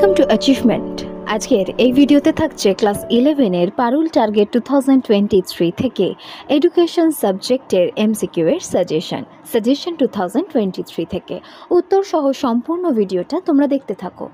welcome to achievement আজকের এই ভিডিওতে থাকছে ক্লাস ইলেভেনের পারুল টার্গেট টু থেকে এডুকেশন সাবজেক্টের এমসিকিউ এর সাজেশন সাজেশন টু থেকে উত্তর সহ সম্পূর্ণ ভিডিওটা তোমরা দেখতে থাকো